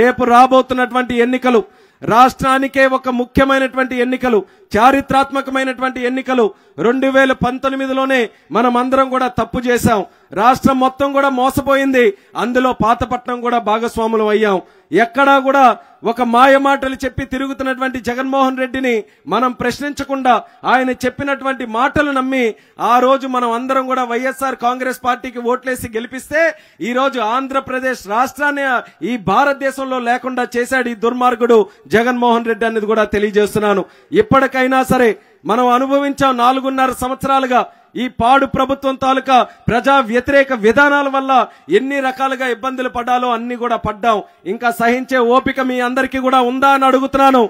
రేపు రాబోతున్నటువంటి ఎన్నికలు రాష్ట్రానికే ఒక ముఖ్యమైనటువంటి ఎన్నికలు చారిత్రాత్మకమైనటువంటి ఎన్నికలు రెండు వేల పంతొమ్మిదిలోనే మనమందరం కూడా తప్పు చేశాం రాష్ట్రం మొత్తం కూడా మోసపోయింది అందులో పాతపట్నం కూడా భాగస్వాములు అయ్యాం ఎక్కడా కూడా ఒక మాయ మాటలు చెప్పి తిరుగుతున్నటువంటి జగన్మోహన్ రెడ్డిని మనం ప్రశ్నించకుండా ఆయన చెప్పినటువంటి మాటలు నమ్మి ఆ రోజు మనం అందరం కూడా వైఎస్ఆర్ కాంగ్రెస్ పార్టీకి ఓట్లేసి గెలిపిస్తే ఈ రోజు ఆంధ్రప్రదేశ్ రాష్ట్రాన్ని ఈ భారతదేశంలో లేకుండా చేశాడు ఈ దుర్మార్గుడు జగన్మోహన్ రెడ్డి అనేది కూడా తెలియజేస్తున్నాను ఇప్పటికైనా సరే మనం అనుభవించాం నాలుగున్నర సంవత్సరాలుగా ఈ పాడు ప్రభుత్వం తాలూకా ప్రజా వ్యతిరేక విధానాల వల్ల ఎన్ని రకాలుగా ఇబ్బందులు పడ్డాలో అన్ని కూడా పడ్డాం ఇంకా సహించే ఓపిక మీ అందరికీ కూడా ఉందా అని అడుగుతున్నాను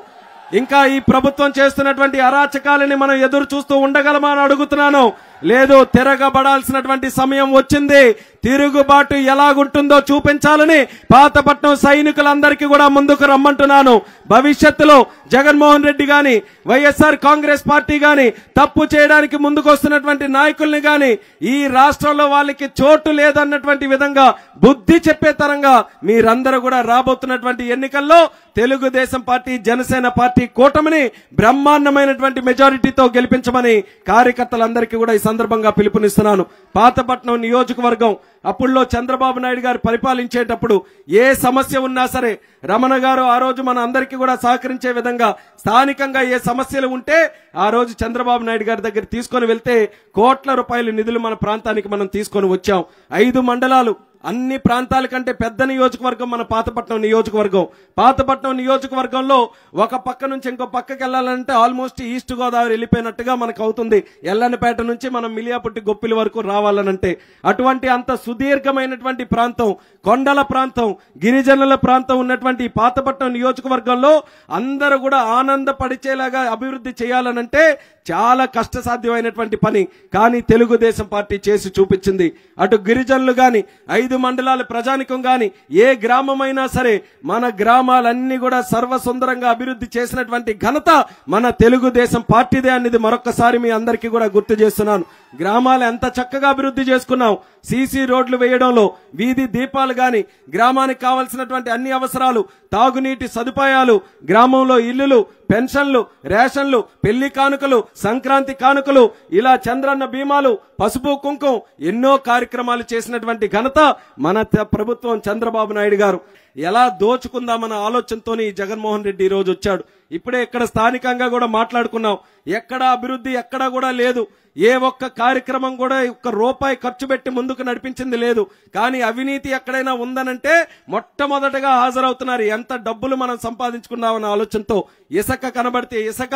ఇంకా ఈ ప్రభుత్వం చేస్తున్నటువంటి అరాచకాలని మనం ఎదురు చూస్తూ ఉండగలమా అని అడుగుతున్నాను లేదు తిరగబడాల్సినటువంటి సమయం వచ్చింది తిరుగుబాటు ఎలాగుంటుందో చూపించాలని పాతపట్నం సైనికులందరికీ కూడా ముందుకు రమ్మంటున్నాను భవిష్యత్తులో జగన్మోహన్ రెడ్డి గాని వైఎస్ఆర్ కాంగ్రెస్ పార్టీ గాని తప్పు చేయడానికి ముందుకు వస్తున్నటువంటి నాయకుల్ని గాని ఈ రాష్ట్రంలో వాళ్ళకి చోటు లేదన్నటువంటి విధంగా బుద్ధి చెప్పే తరంగా మీరందరూ కూడా రాబోతున్నటువంటి ఎన్నికల్లో తెలుగుదేశం పార్టీ జనసేన పార్టీ కూటమిని బ్రహ్మాండమైనటువంటి మెజారిటీతో గెలిపించమని కార్యకర్తలందరికీ కూడా ఈ సందర్భంగా పిలుపునిస్తున్నాను పాతపట్నం నియోజకవర్గం అప్పుల్లో చంద్రబాబు నాయుడు గారు పరిపాలించేటప్పుడు ఏ సమస్య ఉన్నా సరే రమణ గారు ఆ రోజు మన అందరికీ కూడా సహకరించే విధంగా స్థానికంగా ఏ సమస్యలు ఉంటే ఆ రోజు చంద్రబాబు నాయుడు గారి దగ్గర తీసుకొని వెళ్తే కోట్ల రూపాయల నిధులు మన ప్రాంతానికి మనం తీసుకొని వచ్చాం ఐదు మండలాలు అన్ని ప్రాంతాల కంటే పెద్ద నియోజకవర్గం మన పాతపట్నం నియోజకవర్గం పాతపట్నం నియోజకవర్గంలో ఒక పక్క నుంచి ఇంకో పక్కకి వెళ్ళాలంటే ఆల్మోస్ట్ ఈస్ట్ గోదావరి వెళ్ళిపోయినట్టుగా మనకు అవుతుంది ఎల్లనిపేట నుంచి మనం మిలియాపుట్టి గొప్పిల వరకు రావాలనంటే అటువంటి అంత సుదీర్ఘమైనటువంటి ప్రాంతం కొండల ప్రాంతం గిరిజనుల ప్రాంతం ఉన్నటువంటి పాతపట్నం నియోజకవర్గంలో అందరూ కూడా ఆనందపడిచేలాగా అభివృద్ధి చేయాలనంటే చాలా కష్టసాధ్యమైనటువంటి పని కానీ తెలుగుదేశం పార్టీ చేసి చూపించింది అటు గిరిజనులు కానీ ఐదు ఐదు మండలాల ప్రజానికం కానీ ఏ గ్రామమైనా సరే మన గ్రామాలన్నీ కూడా సర్వసుందరంగా అభివృద్ధి చేసినటువంటి ఘనత మన తెలుగుదేశం పార్టీదే అనేది మరొకసారి మీ అందరికీ కూడా గుర్తు చేస్తున్నాను గ్రామాలు ఎంత చక్కగా అభివృద్ధి చేసుకున్నాం సీసీ రోడ్లు వేయడంలో వీధి దీపాలు గాని గ్రామానికి కావలసినటువంటి అన్ని అవసరాలు తాగునీటి సదుపాయాలు గ్రామంలో ఇల్లులు పెన్షన్లు రేషన్లు పెళ్లి కానుకలు సంక్రాంతి కానుకలు ఇలా చంద్రన్న బీమాలు పసుపు కుంకుం ఎన్నో కార్యక్రమాలు చేసినటువంటి ఘనత మన ప్రభుత్వం చంద్రబాబు నాయుడు గారు ఎలా దోచుకుందామన్న ఆలోచనతోనే జగన్మోహన్ రెడ్డి ఈ రోజు వచ్చాడు ఇప్పుడే ఇక్కడ స్థానికంగా కూడా మాట్లాడుకున్నాం ఎక్కడ అభివృద్ధి ఎక్కడ కూడా లేదు ఏ ఒక్క కార్యక్రమం కూడా ఒక్క రూపాయి ఖర్చు పెట్టి ముందుకు నడిపించింది లేదు కానీ అవినీతి ఎక్కడైనా ఉందనంటే మొట్టమొదటగా హాజరవుతున్నారు ఎంత డబ్బులు మనం సంపాదించుకున్నామన్న ఆలోచనతో ఇసక కనబడితే ఇసక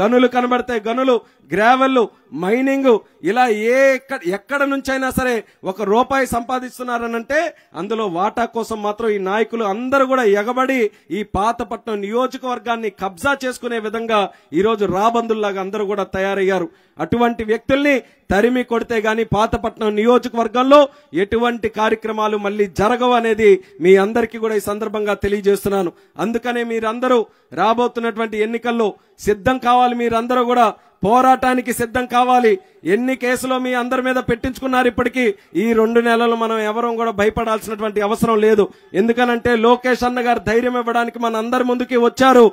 గనులు కనబడితే గనులు గ్రావెల్లు మైనింగ్ ఇలా ఏ ఎక్కడ ఎక్కడ నుంచైనా సరే ఒక రూపాయి సంపాదిస్తున్నారనంటే అందులో వాటా కోసం మాత్రం ఈ నాయకులు అందరూ కూడా ఎగబడి ఈ పాతపట్నం నియోజకవర్గాన్ని కబ్జా చేసుకునే విధంగా ఈరోజు రాబందుల్లాగా లాగా అందరూ కూడా తయారయ్యారు అటువంటి వ్యక్తుల్ని తరిమి కొడితే గాని పాతపట్నం నియోజకవర్గంలో ఎటువంటి కార్యక్రమాలు మళ్ళీ జరగవు అనేది మీ అందరికీ కూడా ఈ సందర్భంగా తెలియజేస్తున్నాను అందుకనే మీరందరూ రాబోతున్నటువంటి ఎన్నికల్లో సిద్ధం కావాలి మీరందరూ కూడా పోరాటానికి సిద్ధం కావాలి ఎన్ని కేసులో మీ అందరి మీద పెట్టించుకున్నారు ఇప్పటికీ ఈ రెండు నెలలు మనం ఎవరూ కూడా భయపడాల్సినటువంటి అవసరం లేదు ఎందుకనంటే లోకేష్ అన్న గారు ధైర్యం ఇవ్వడానికి మన అందరి ముందుకి వచ్చారు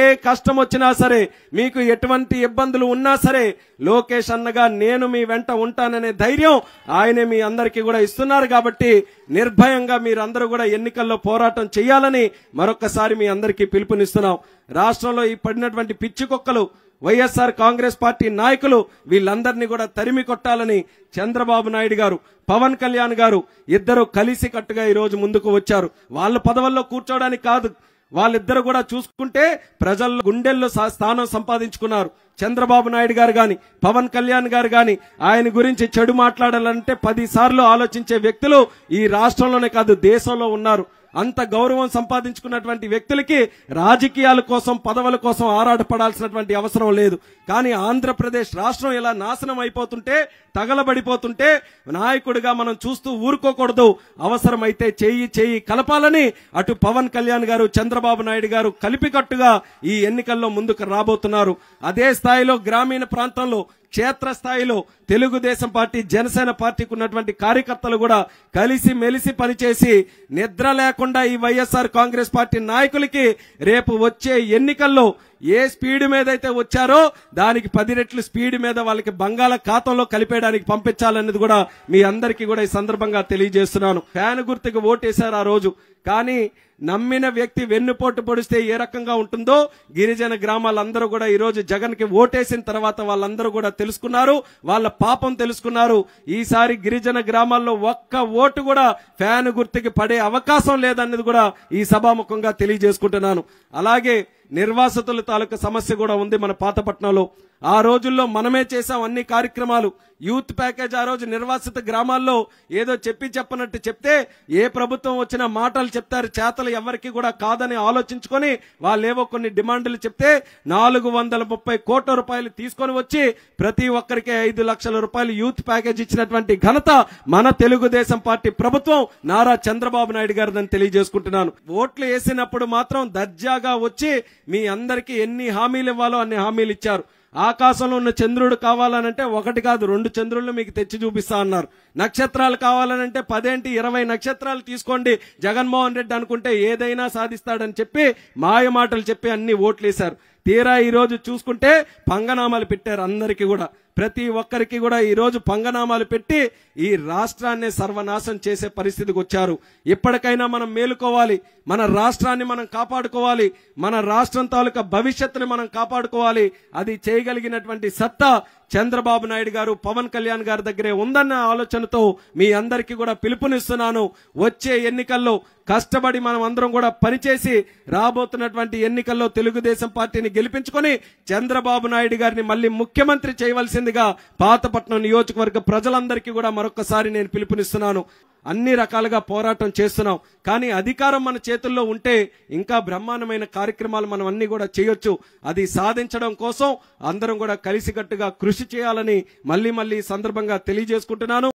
ఏ కష్టం వచ్చినా సరే మీకు ఎటువంటి ఇబ్బందులు ఉన్నా సరే లోకేష్ అన్నగా నేను మీ వెంట ఉంటాననే ధైర్యం ఆయనే మీ అందరికీ కూడా ఇస్తున్నారు కాబట్టి నిర్భయంగా మీరందరూ కూడా ఎన్నికల్లో పోరాటం చేయాలని మరొకసారి మీ అందరికీ పిలుపునిస్తున్నాం రాష్ట్రంలో ఈ పడినటువంటి పిచ్చి కుక్కలు వైఎస్ఆర్ కాంగ్రెస్ పార్టీ నాయకులు వీళ్ళందరినీ కూడా తరిమి కొట్టాలని చంద్రబాబు నాయుడు గారు పవన్ కళ్యాణ్ గారు ఇద్దరు కలిసి కట్టుగా ఈరోజు ముందుకు వచ్చారు వాళ్ళ పదవుల్లో కూర్చోవడానికి కాదు వాళ్ళిద్దరు కూడా చూసుకుంటే ప్రజల్లో గుండెల్లో స్థానం సంపాదించుకున్నారు చంద్రబాబు నాయుడు గారు గాని పవన్ కళ్యాణ్ గారు గాని ఆయన గురించి చెడు మాట్లాడాలంటే పది సార్లు ఆలోచించే వ్యక్తులు ఈ రాష్ట్రంలోనే కాదు దేశంలో ఉన్నారు అంత గౌరవం సంపాదించుకున్నటువంటి వ్యక్తులకి రాజకీయాల కోసం పదవుల కోసం ఆరాటపడాల్సినటువంటి అవసరం లేదు కానీ ఆంధ్రప్రదేశ్ రాష్ట్రం ఇలా నాశనం అయిపోతుంటే తగలబడిపోతుంటే నాయకుడిగా మనం చూస్తూ ఊరుకోకూడదు అవసరమైతే చేయి చేయి కలపాలని అటు పవన్ కళ్యాణ్ గారు చంద్రబాబు నాయుడు గారు కలిపికట్టుగా ఈ ఎన్నికల్లో ముందుకు రాబోతున్నారు అదే స్థాయిలో గ్రామీణ ప్రాంతంలో క్షేత్రస్థాయిలో తెలుగుదేశం పార్టీ జనసేన పార్టీకి ఉన్నటువంటి కార్యకర్తలు కూడా కలిసి మెలిసి పనిచేసి నిద్ర లేకుండా ఈ వైఎస్ఆర్ కాంగ్రెస్ పార్టీ నాయకులకి రేపు వచ్చే ఎన్నికల్లో ఏ స్పీడ్ మీద అయితే వచ్చారో దానికి పది రెట్లు స్పీడ్ మీద వాళ్ళకి బంగాళ ఖాతంలో కలిపేయడానికి పంపించాలనేది కూడా మీ అందరికీ కూడా ఈ సందర్భంగా తెలియజేస్తున్నాను ఫ్యాన్ గుర్తుకు ఓటేశారు ఆ రోజు కానీ నమ్మిన వ్యక్తి వెన్నుపోటు పొడిస్తే ఏ రకంగా ఉంటుందో గిరిజన గ్రామాలందరూ కూడా ఈరోజు జగన్ కి ఓటేసిన తర్వాత వాళ్ళందరూ కూడా తెలుసుకున్నారు వాళ్ళ పాపం తెలుసుకున్నారు ఈసారి గిరిజన గ్రామాల్లో ఒక్క ఓటు కూడా ఫ్యాన్ గుర్తుకి పడే అవకాశం లేదన్నది కూడా ఈ సభాముఖంగా తెలియజేసుకుంటున్నాను అలాగే నిర్వాసితుల తాలూకా సమస్య కూడా ఉంది మన పాతపట్నంలో ఆ రోజుల్లో మనమే చేసాం అన్ని కార్యక్రమాలు యూత్ ప్యాకేజ్ ఆ రోజు నిర్వాసిత గ్రామాల్లో ఏదో చెప్పి చెప్పనట్టు చెప్తే ఏ ప్రభుత్వం వచ్చినా మాటలు చెప్తారు చేతలు ఎవరికి కూడా కాదని ఆలోచించుకొని వాళ్ళేవో కొన్ని డిమాండ్లు చెప్తే నాలుగు వందల ముప్పై కోట్ల రూపాయలు తీసుకొని వచ్చి ప్రతి ఒక్కరికి ఐదు లక్షల రూపాయలు యూత్ ప్యాకేజ్ ఇచ్చినటువంటి ఘనత మన తెలుగుదేశం పార్టీ ప్రభుత్వం నారా చంద్రబాబు నాయుడు గారిదని తెలియజేసుకుంటున్నాను ఓట్లు వేసినప్పుడు మాత్రం దర్జాగా వచ్చి మీ అందరికీ ఎన్ని హామీలు ఇవ్వాలో అన్ని హామీలు ఇచ్చారు ఆకాశంలో ఉన్న చంద్రుడు కావాలనంటే ఒకటి కాదు రెండు చంద్రులను మీకు తెచ్చి చూపిస్తా అన్నారు నక్షత్రాలు కావాలనంటే పదేంటి ఇరవై నక్షత్రాలు తీసుకోండి జగన్మోహన్ రెడ్డి అనుకుంటే ఏదైనా సాధిస్తాడని చెప్పి మాయ మాటలు చెప్పి అన్ని ఓట్లేశారు తీరా ఈరోజు చూసుకుంటే పంగనామాలు పెట్టారు అందరికీ కూడా ప్రతి ఒక్కరికి కూడా ఈరోజు పంగనామాలు పెట్టి ఈ రాష్ట్రాన్ని సర్వనాశం చేసే పరిస్థితికి వచ్చారు ఇప్పటికైనా మనం మేలుకోవాలి మన రాష్ట్రాన్ని మనం కాపాడుకోవాలి మన రాష్ట్రం తాలూకా భవిష్యత్తుని మనం కాపాడుకోవాలి అది చేయగలిగినటువంటి సత్తా చంద్రబాబు నాయుడు గారు పవన్ కళ్యాణ్ గారి దగ్గరే ఉందన్న ఆలోచనతో మీ అందరికీ కూడా పిలుపునిస్తున్నాను వచ్చే ఎన్నికల్లో కష్టపడి మనం అందరం కూడా పనిచేసి రాబోతున్నటువంటి ఎన్నికల్లో తెలుగుదేశం పార్టీని గెలిపించుకొని చంద్రబాబు నాయుడు గారిని మళ్ళీ ముఖ్యమంత్రి చేయవలసిందిగా పాతపట్నం నియోజకవర్గ ప్రజలందరికీ కూడా మరొకసారి నేను పిలుపునిస్తున్నాను అన్ని రకాలుగా పోరాటం చేస్తున్నాం కానీ అధికారం మన చేతుల్లో ఉంటే ఇంకా బ్రహ్మాండమైన కార్యక్రమాలు మనం అన్ని కూడా చేయొచ్చు అది సాధించడం కోసం అందరం కూడా కలిసికట్టుగా కృషి చేయాలని మళ్ళీ మళ్ళీ సందర్భంగా తెలియజేసుకుంటున్నాను